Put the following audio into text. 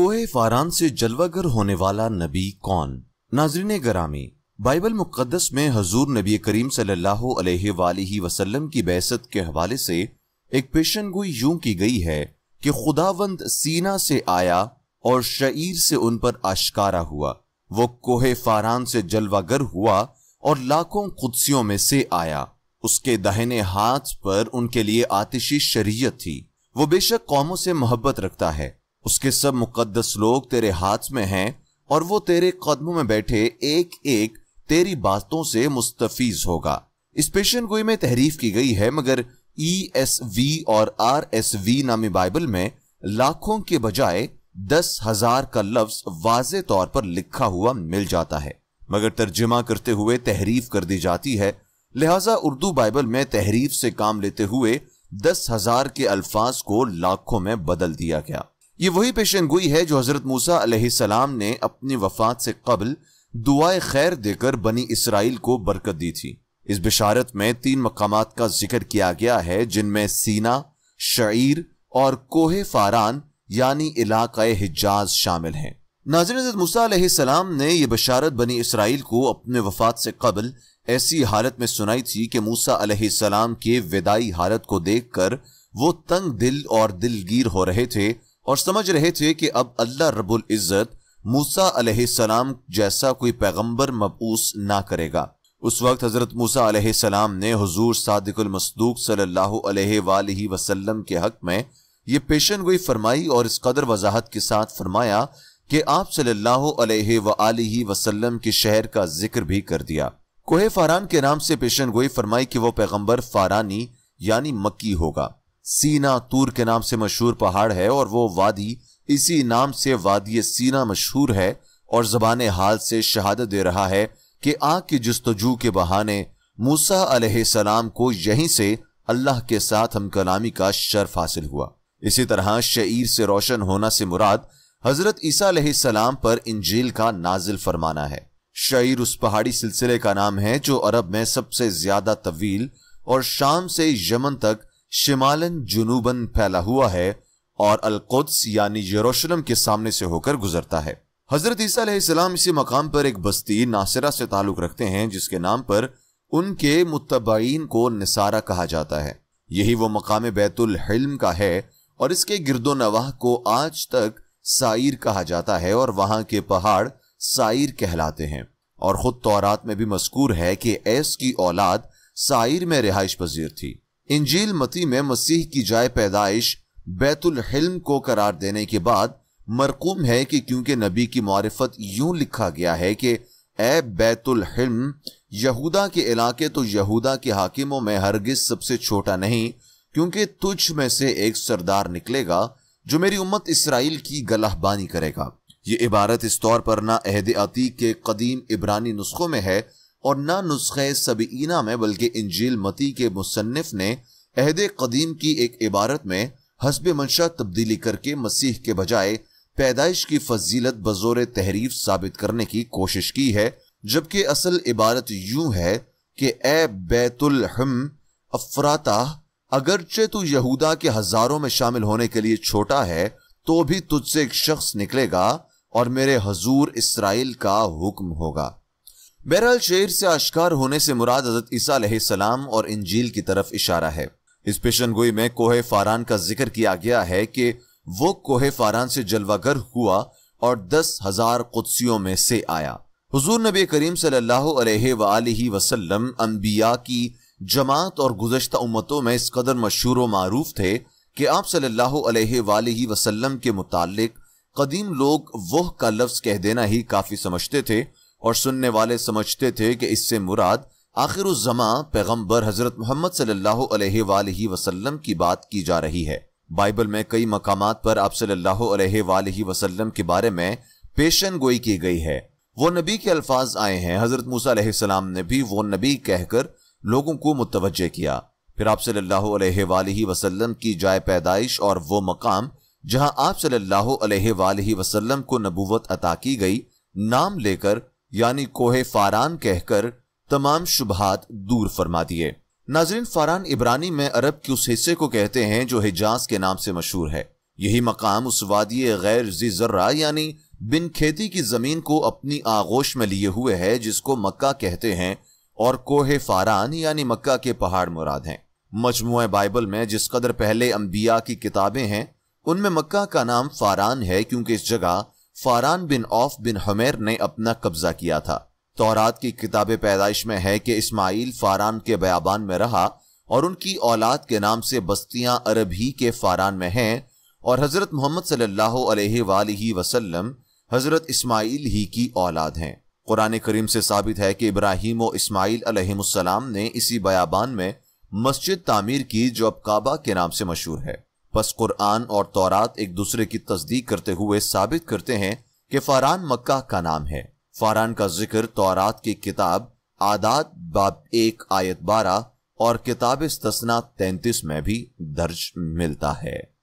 कोहे फारान से जलवागर होने वाला नबी कौन नाजरीन गरामी बाइबल मुकदस में हजूर नबी करीम सल्लल्लाहु की बैसत के हवाले से एक पेशन गोई यूं की गई है कि खुदावंद सीना से आया और शईर से उन पर आशकारा हुआ वो कोहे फारान से जलवागर हुआ और लाखों कुदसियों में से आया उसके दहने हाथ पर उनके लिए आतिशी शरीयत थी वो बेशक कौमों से मोहब्बत रखता है उसके सब मुकदस लोग तेरे हाथ में हैं और वो तेरे कदमों में बैठे एक एक तेरी बातों से मुस्तफीज होगा इस पेशन गोई में तहरीफ की गई है मगर ई एस वी और आर एस वी नामी बाइबल में लाखों के बजाय दस हजार का लफ्ज वाज तौर पर लिखा हुआ मिल जाता है मगर तर्जमा करते हुए तहरीफ कर दी जाती है लिहाजा उर्दू बाइबल में तहरीफ से काम लेते हुए दस हजार के अल्फाज को लाखों में बदल दिया गया ये वही पेशन गोई है जो हजरत मूसा सलाम ने अपनी वफात से कबल दुआ खैर देकर बनी इसराइल को बरकत दी थी इस बिशारत में तीन मकाम का जिक्र किया गया है जिनमें सीना शईर और कोहे फारान यानी इलाका हिजाज शामिल हैं नाजर मूसा ने यह बशारत बनी इसराइल को अपने वफात से कबल ऐसी हालत में सुनाई थी कि मूसा सलाम के विदाई हालत को देख कर वो तंग दिल और दिलगीर हो रहे थे और समझ रहे थे कि अब अल्लाह रबुल इज़्ज़त मूसा अलैहिस्सलाम जैसा कोई पैगंबर मबूस ना करेगा उस वक्त हज़रत मूसा अलैहिस्सलाम ने हुजूर सादिकुलमसदूक सल्लल्लाहु अलैहि वसल्लम के हक में ये पेशन गोई फरमाई और इस कदर वजाहत के साथ फरमाया कि आप सल्लल्लाहु वसलम के शहर का जिक्र भी कर दिया कोहे फारान के नाम से पेशन गोई फरमाई कि वो पैगम्बर फारानी यानी मक्की होगा सीना तूर के नाम से मशहूर पहाड़ है और वो वादी इसी नाम से वादी सीना मशहूर है और जबान हाल से शहादत दे रहा है कि आग की जस्तजू के बहाने मूसा अलैहिस्सलाम को यहीं से अल्लाह के साथ हम कलामी का शर्फ हासिल हुआ इसी तरह शईर से रोशन होना से मुराद हजरत ईसा सलाम पर इंजील का नाजिल फरमाना है शईर उस पहाड़ी सिलसिले का नाम है जो अरब में सबसे ज्यादा तवील और शाम से यमन तक शिमालन जुनूबन फैला हुआ है और अलकुद्स यानी यरूशलेम के सामने से होकर गुजरता है हजरत ईसीम इसी मकाम पर एक बस्ती नासिरा से ताल्लुक रखते हैं जिसके नाम पर उनके मुतबाइन को निसारा कहा जाता है यही वो मकाम बैतुल हिल्म का है और इसके गिरदो नवाह को आज तक साइर कहा जाता है और वहां के पहाड़ साइर कहलाते हैं और खुद तौरात में भी मस्कूर है कि ऐस की औलाद साइर में रिहाइश पजीर थी इंजील मती में मसीह की जाय पैदाइश बैतुल को करार देने के बाद मरकूम है कि क्योंकि नबी की मार्फत यूं लिखा गया है कि ए बैतुल यहूदा के इलाके तो यहूदा के हाकिमों में हरगिज सबसे छोटा नहीं क्योंकि तुझ में से एक सरदार निकलेगा जो मेरी उम्मत इसराइल की गलाहबानी करेगा ये इबारत इस तौर पर ना अहद के कदीम इबरानी नुस्खों में है और ना नुस्खे सबीना में बल्कि इंजील मती के मुसनफ़ ने अहद कदीम की एक इबारत में हसब मंशा तब्दीली करके मसीह के बजाय पैदाइश की फजीलत बजोर तहरीफ साबित करने की कोशिश की है जबकि असल इबारत यूं है कि ए हम हम्म, अफराता अगरचे तू यहूदा के हजारों में शामिल होने के लिए छोटा है तो भी तुझसे एक शख्स निकलेगा और मेरे हजूर इसराइल का हुक्म होगा बहरहाल शेर से आश्कार होने से मुराद हजरत ईसा सलाम और इंजील की तरफ इशारा है इस पेशन गोई में कोहे फारान का जिक्र किया गया है कि वो कोहे फारान से जलवागर हुआ और दस हजार कुत्सियों में से आया हजूर नबी करीम सल्लाम अम्बिया की जमात और गुजशत उम्मतों में इस कदर मशहूर व मरूफ थे कि आप सल्ला वसलम के मुतालिक कदीम लोग वह का लफ्ज़ कह देना ही काफ़ी समझते थे और सुनने वाले समझते थे कि इससे मुराद आखिर उस जमा पैगम्बर हजरत मोहम्मद सल्लल्लाहु अलैहि की बात की जा रही है बाइबल में कई मकाम पर आप सल्लल्लाहु वसलम के बारे में पेशन गोई की गई है वो नबी के अल्फाज आए हैं हजरत मूसा ने भी वो नबी कहकर लोगों को मुतवजह किया फिर आप सल्ला वसलम की जाय पैदाइश और वो मकाम जहां आप सल्लल्लाहु अलैहि को नबूवत अता की गई नाम लेकर यानी कोहे फारान कहकर तमाम शुभहात दूर फरमा दिए नाजरीन फारान इब्रानी में अरब के उस हिस्से को कहते हैं जो हिजाज के नाम से मशहूर है यही मकाम उस वादी गैर जी जर्रा यानी बिन खेती की जमीन को अपनी आगोश में लिए हुए है जिसको मक्का कहते हैं और कोहे फारान यानी मक्का के पहाड़ मुराद हैं मजमु बाइबल में जिस कदर पहले अम्बिया की किताबें हैं उनमें मक्का का नाम फारान है क्योंकि इस जगह फारान बिन औफ बिन हमेर ने अपना कब्जा किया था तोरात की किताब पैदाइश में है कि इस्माइल फारान के बयाबान में रहा और उनकी औलाद के नाम से बस्तियां अरब ही के फारान में हैं और हज़रत मोहम्मद सल्लल्लाहु हज़रत इस्माइल ही की औलाद हैं कुरान करीम से साबित है कि इब्राहिम और इसमाइल ने इसी बयाबान में मस्जिद तामीर की जो अब काबा के नाम से मशहूर है बस कुरान और तौरात एक दूसरे की तस्दीक करते हुए साबित करते हैं कि फारान मक्का का नाम है फारान का जिक्र तौरात की किताब आदात बाब एक आयत बारह और किताब तस्ना तैंतीस में भी दर्ज मिलता है